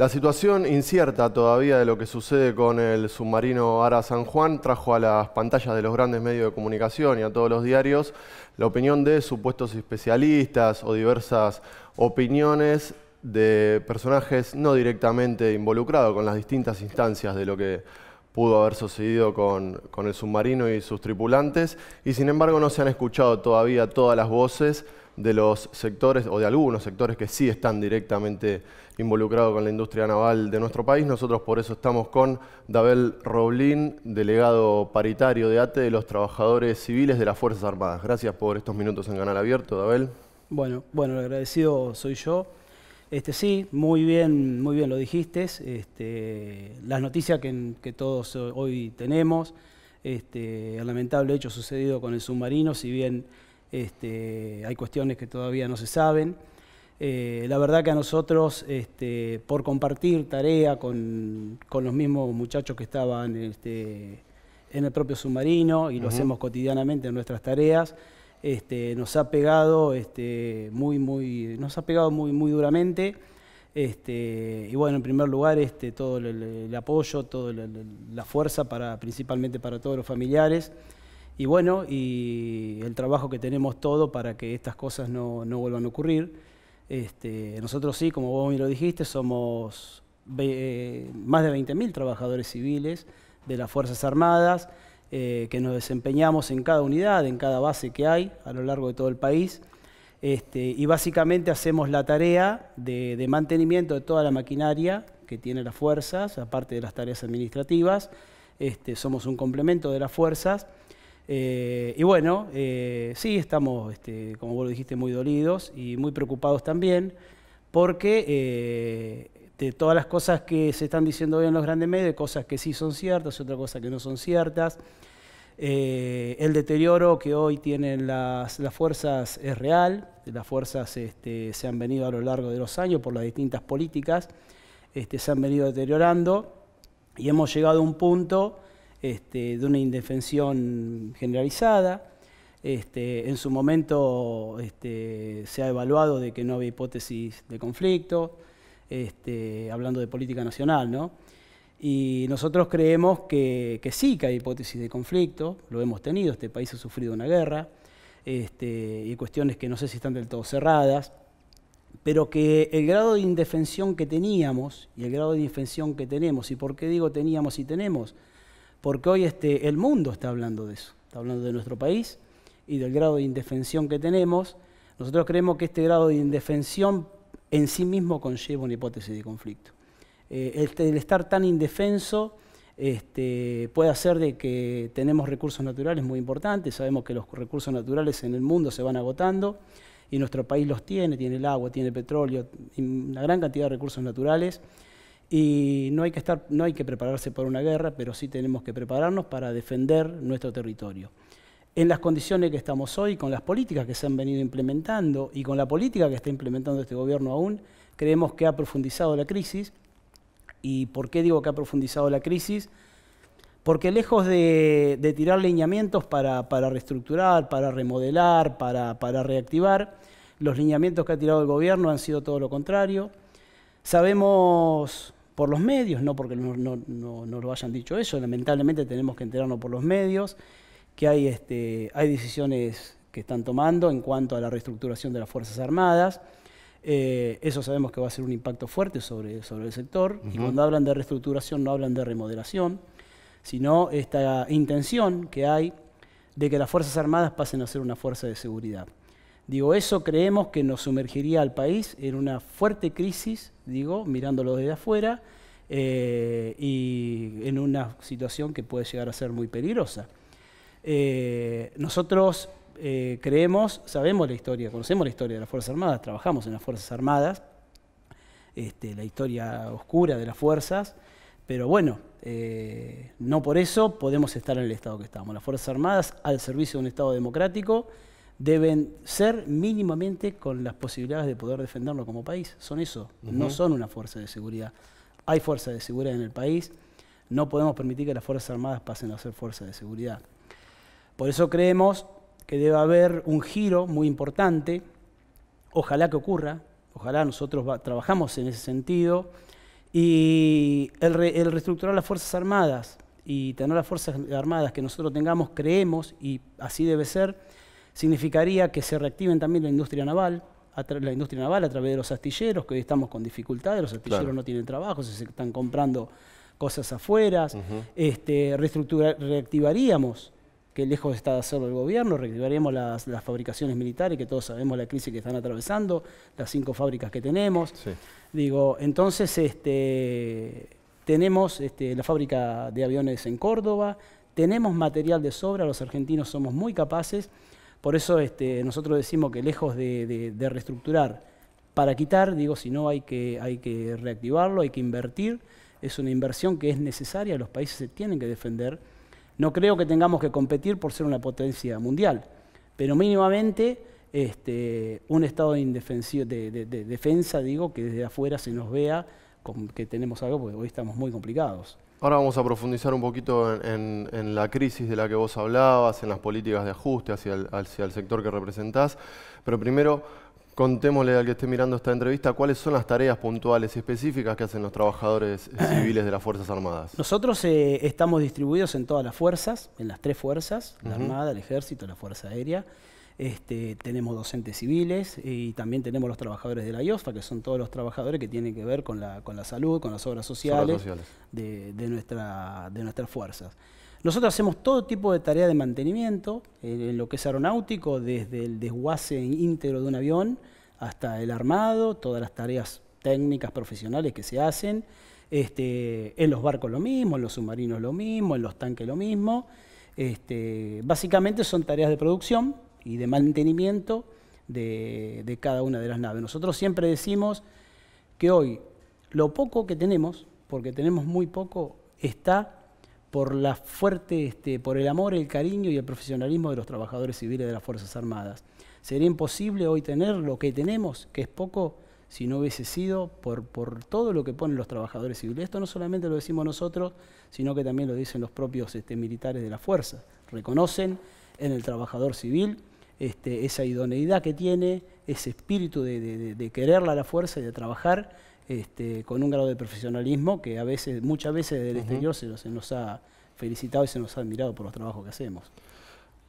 La situación incierta todavía de lo que sucede con el submarino Ara San Juan trajo a las pantallas de los grandes medios de comunicación y a todos los diarios la opinión de supuestos especialistas o diversas opiniones de personajes no directamente involucrados con las distintas instancias de lo que pudo haber sucedido con, el submarino y sus tripulantes y sin embargo no se han escuchado todavía todas las voces de los sectores o de algunos sectores que sí están directamente involucrados con la industria naval de nuestro país. Nosotros por eso estamos con Dabel Roblin, delegado paritario de ATE de los trabajadores civiles de las Fuerzas Armadas. Gracias por estos minutos en Canal Abierto, Dabel. Bueno, bueno, agradecido soy yo. Este, sí, muy bien, muy bien lo dijiste. Este, las noticias que, que, todos hoy tenemos, este, el lamentable hecho sucedido con el submarino, si bien este, hay cuestiones que todavía no se saben. Eh, la verdad que a nosotros, este, por compartir tarea con, los mismos muchachos que estaban este, en el propio submarino y lo hacemos cotidianamente en nuestras tareas, este, nos ha pegado muy, muy, nos ha pegado muy, muy duramente. y bueno, en primer lugar, todo el, apoyo, toda la, fuerza principalmente para todos los familiares. Y bueno, y el trabajo que tenemos todo para que estas cosas no, vuelvan a ocurrir. Este, nosotros sí, como vos me lo dijiste, somos eh, más de 20.000 trabajadores civiles de las Fuerzas Armadas, eh, que nos desempeñamos en cada unidad, en cada base que hay a lo largo de todo el país. Este, y básicamente hacemos la tarea de, mantenimiento de toda la maquinaria que tiene las fuerzas, aparte de las tareas administrativas. Este, somos un complemento de las fuerzas. Eh, y bueno, eh, sí, estamos, este, como vos lo dijiste, muy dolidos y muy preocupados también, porque eh, de todas las cosas que se están diciendo hoy en los grandes medios, cosas que sí son ciertas y otras cosas que no son ciertas, el deterioro que hoy tienen las, fuerzas es real, las fuerzas este, se han venido a lo largo de los años por las distintas políticas, este, se han venido deteriorando y hemos llegado a un punto este, de una indefensión generalizada. Este, en su momento este, se ha evaluado de que no había hipótesis de conflicto, hablando de política nacional, Y nosotros creemos que, sí que hay hipótesis de conflicto, lo hemos tenido, este país ha sufrido una guerra, y cuestiones que no sé si están del todo cerradas, pero que el grado de indefensión que teníamos y el grado de indefensión que tenemos, y por qué digo teníamos y tenemos, porque hoy este, el mundo está hablando de eso, está hablando de nuestro país y del grado de indefensión que tenemos. Nosotros creemos que este grado de indefensión en sí mismo conlleva una hipótesis de conflicto. Eh, este, el, estar tan indefenso este, puede hacer de que tenemos recursos naturales muy importantes, sabemos que los recursos naturales en el mundo se van agotando y nuestro país los tiene, tiene el agua, tiene petróleo, una gran cantidad de recursos naturales y no hay, que estar, no hay que prepararse para una guerra, pero sí tenemos que prepararnos para defender nuestro territorio. En las condiciones que estamos hoy, con las políticas que se han venido implementando y con la política que está implementando este gobierno aún, creemos que ha profundizado la crisis. ¿Y por qué digo que ha profundizado la crisis? Porque lejos de, tirar lineamientos para, reestructurar, para remodelar, para, para reactivar, los lineamientos que ha tirado el gobierno han sido todo lo contrario. Sabemos por los medios, no porque no, lo hayan dicho eso, lamentablemente tenemos que enterarnos por los medios, que este, hay, decisiones que están tomando en cuanto a la reestructuración de las Fuerzas Armadas. Eh, eso sabemos que va a ser un impacto fuerte sobre, el sector. Y cuando hablan de reestructuración no hablan de remodelación, sino esta intención que hay de que las Fuerzas Armadas pasen a ser una fuerza de seguridad. Digo, eso creemos que nos sumergiría al país en una fuerte crisis, digo, mirándolo desde afuera, eh, y en una situación que puede llegar a ser muy peligrosa. Eh, nosotros eh, creemos, sabemos la historia, conocemos la historia de las Fuerzas Armadas, trabajamos en las Fuerzas Armadas, este, la historia oscura de las fuerzas, pero bueno, no por eso podemos estar en el estado que estamos. Las Fuerzas Armadas al servicio de un Estado democrático deben ser mínimamente con las posibilidades de poder defenderlo como país. Son eso, no son una fuerza de seguridad. Hay fuerzas de seguridad en el país, no podemos permitir que las Fuerzas Armadas pasen a ser fuerzas de seguridad. Por eso creemos que debe haber un giro muy importante, ojalá que ocurra, ojalá nosotros trabajamos en ese sentido, y el, el reestructurar las Fuerzas Armadas y tener las Fuerzas Armadas que nosotros tengamos, creemos, y así debe ser, Significaría que se reactiven también la industria naval, la industria naval a través de los astilleros, que hoy estamos con dificultades, los astilleros no tienen trabajo, se están comprando cosas afuera. Este, reactivaríamos, que lejos está de hacerlo el gobierno, reactivaríamos las, fabricaciones militares, que todos sabemos la crisis que están atravesando, las cinco fábricas que tenemos. Digo, entonces este, tenemos este, la fábrica de aviones en Córdoba, tenemos material de sobra, los argentinos somos muy capaces. Por eso este, nosotros decimos que lejos de, reestructurar para quitar, digo, si no hay que, hay que reactivarlo, hay que invertir, es una inversión que es necesaria, los países se tienen que defender. No creo que tengamos que competir por ser una potencia mundial, pero mínimamente este, un estado de, de defensa, digo, que desde afuera se nos vea que tenemos algo, porque hoy estamos muy complicados. Ahora vamos a profundizar un poquito en, la crisis de la que vos hablabas, en las políticas de ajuste hacia el, sector que representás, pero primero contémosle al que esté mirando esta entrevista cuáles son las tareas puntuales y específicas que hacen los trabajadores civiles de las Fuerzas Armadas. Nosotros eh, estamos distribuidos en todas las fuerzas, en las tres fuerzas, la Armada, el Ejército, la Fuerza Aérea, este, tenemos docentes civiles eh, y también tenemos los trabajadores de la IOFA, que son todos los trabajadores que tienen que ver con la, salud, con las obras sociales, De, nuestra, de nuestras fuerzas. Nosotros hacemos todo tipo de tarea de mantenimiento, eh, en, lo que es aeronáutico, desde el desguace íntegro de un avión hasta el armado, todas las tareas técnicas profesionales que se hacen. Este, en los barcos lo mismo, en los submarinos lo mismo, en los tanques lo mismo. Este, básicamente son tareas de producción y de mantenimiento de, cada una de las naves. Nosotros siempre decimos que hoy lo poco que tenemos, porque tenemos muy poco, está por la fuerte, este, por el amor, el cariño y el profesionalismo de los trabajadores civiles de las Fuerzas Armadas. Sería imposible hoy tener lo que tenemos, que es poco, si no hubiese sido por, todo lo que ponen los trabajadores civiles. Esto no solamente lo decimos nosotros, sino que también lo dicen los propios este, militares de la fuerza. Reconocen en el trabajador civil este, esa idoneidad que tiene, ese espíritu de, quererla a la fuerza y de trabajar este, con un grado de profesionalismo que a veces, muchas veces desde el exterior se nos, ha felicitado y se nos ha admirado por los trabajos que hacemos.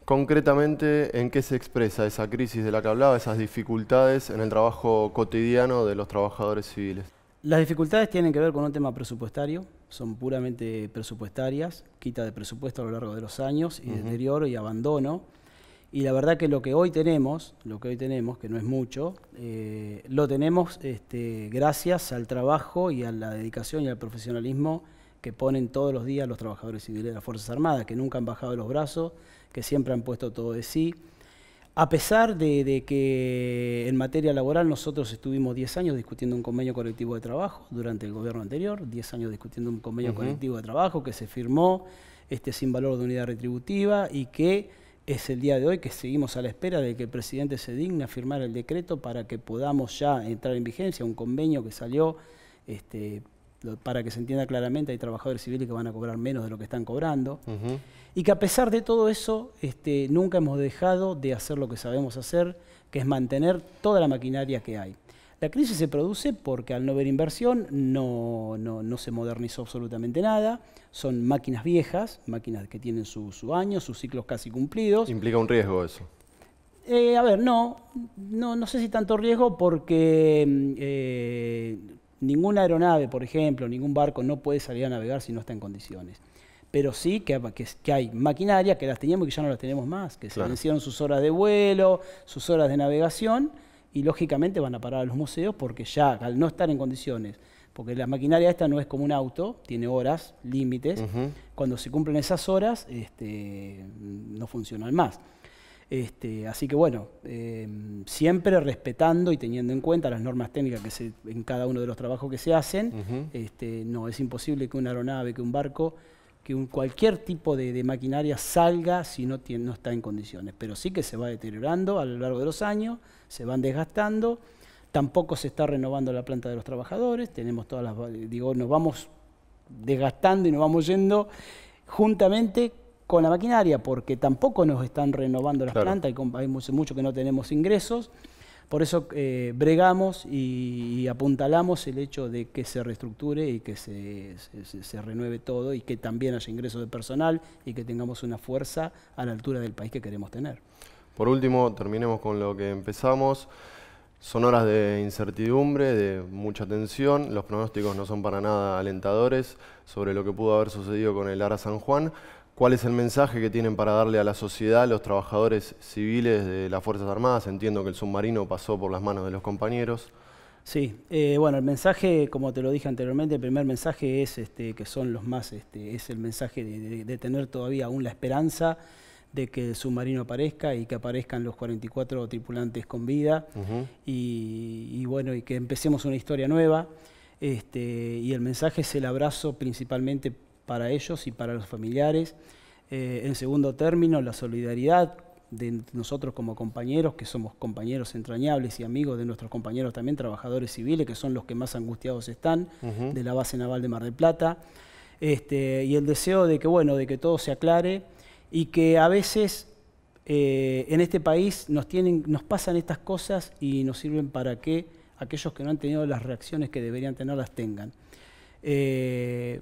Concretamente, ¿en qué se expresa esa crisis de la que hablaba, esas dificultades en el trabajo cotidiano de los trabajadores civiles? Las dificultades tienen que ver con un tema presupuestario, son puramente presupuestarias, quita de presupuesto a lo largo de los años y deterioro y abandono y la verdad que lo que hoy tenemos, lo que hoy tenemos, que no es mucho, eh, lo tenemos este, gracias al trabajo y a la dedicación y al profesionalismo que ponen todos los días los trabajadores civiles de las Fuerzas Armadas, que nunca han bajado los brazos, que siempre han puesto todo de sí. A pesar de, que en materia laboral nosotros estuvimos 10 años discutiendo un convenio colectivo de trabajo durante el gobierno anterior, 10 años discutiendo un convenio colectivo de trabajo que se firmó este, sin valor de unidad retributiva y que es el día de hoy que seguimos a la espera de que el presidente se digna firmar el decreto para que podamos ya entrar en vigencia, un convenio que salió, este, para que se entienda claramente, hay trabajadores civiles que van a cobrar menos de lo que están cobrando, y que a pesar de todo eso, este, nunca hemos dejado de hacer lo que sabemos hacer, que es mantener toda la maquinaria que hay. La crisis se produce porque al no haber inversión no, se modernizó absolutamente nada, son máquinas viejas, máquinas que tienen su, año, sus ciclos casi cumplidos. ¿Implica un riesgo eso? Eh, a ver, no, no, no, sé si tanto riesgo porque eh, ninguna aeronave, por ejemplo, ningún barco no puede salir a navegar si no está en condiciones. Pero sí que, que, hay maquinaria que las teníamos y que ya no las tenemos más, que se vencieron sus horas de vuelo, sus horas de navegación y lógicamente van a parar a los museos porque ya al no estar en condiciones, porque la maquinaria esta no es como un auto, tiene horas, límites, cuando se cumplen esas horas este, no funcionan más. Este, así que bueno, em, siempre respetando y teniendo en cuenta las normas técnicas que se, en cada uno de los trabajos que se hacen, este, no es imposible que una aeronave, que un barco que un cualquier tipo de, maquinaria salga si no, no está en condiciones, pero sí que se va deteriorando a lo largo de los años, se van desgastando, tampoco se está renovando la planta de los trabajadores, tenemos todas las, digo, nos vamos desgastando y nos vamos yendo juntamente con la maquinaria, porque tampoco nos están renovando las plantas, hay, muchos que no tenemos ingresos. Por eso eh, bregamos y, apuntalamos el hecho de que se reestructure y que se, renueve todo y que también haya ingresos de personal y que tengamos una fuerza a la altura del país que queremos tener. Por último, terminemos con lo que empezamos. Son horas de incertidumbre, de mucha tensión, los pronósticos no son para nada alentadores sobre lo que pudo haber sucedido con el Ara San Juan cuál es el mensaje que tienen para darle a la sociedad, a los trabajadores civiles de las Fuerzas Armadas. Entiendo que el submarino pasó por las manos de los compañeros. Sí, eh, bueno, el mensaje, como te lo dije anteriormente, el primer mensaje es este, que son los más, este, es el mensaje de, tener todavía aún la esperanza de que el submarino aparezca y que aparezcan los 44 tripulantes con vida y, bueno, y que empecemos una historia nueva. Este, y el mensaje es el abrazo principalmente para ellos y para los familiares. Eh, en segundo término, la solidaridad de nosotros como compañeros, que somos compañeros entrañables y amigos de nuestros compañeros también trabajadores civiles, que son los que más angustiados están, de la base naval de Mar del Plata. Este, y el deseo de que, bueno, de que todo se aclare y que a veces eh, en este país nos, tienen, nos pasan estas cosas y nos sirven para que aquellos que no han tenido las reacciones que deberían tener las tengan. Eh,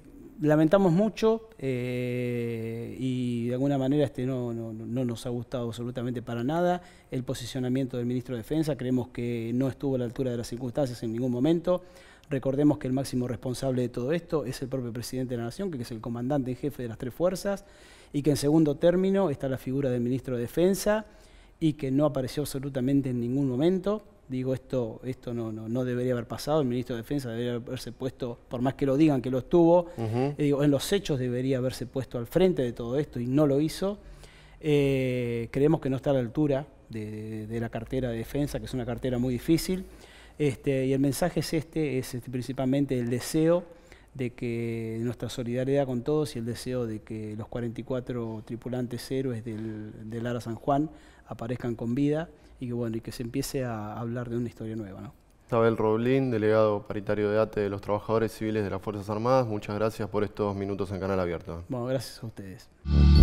lamentamos mucho eh, y de alguna manera este no, no, nos ha gustado absolutamente para nada el posicionamiento del ministro de Defensa. Creemos que no estuvo a la altura de las circunstancias en ningún momento. Recordemos que el máximo responsable de todo esto es el propio presidente de la Nación, que es el comandante en jefe de las tres fuerzas, y que en segundo término está la figura del ministro de Defensa y que no apareció absolutamente en ningún momento digo, esto, esto no, no, debería haber pasado, el ministro de Defensa debería haberse puesto, por más que lo digan que lo estuvo, eh, digo, en los hechos debería haberse puesto al frente de todo esto y no lo hizo. Eh, creemos que no está a la altura de, la cartera de defensa, que es una cartera muy difícil. Este, y el mensaje es este, es este, principalmente el deseo de que nuestra solidaridad con todos y el deseo de que los 44 tripulantes héroes del, del Ara San Juan aparezcan con vida y que se empiece a hablar de una historia nueva. ¿no? Roblin, delegado paritario de ATE de los Trabajadores Civiles de las Fuerzas Armadas, muchas gracias por estos minutos en Canal Abierto. Bueno, gracias a ustedes.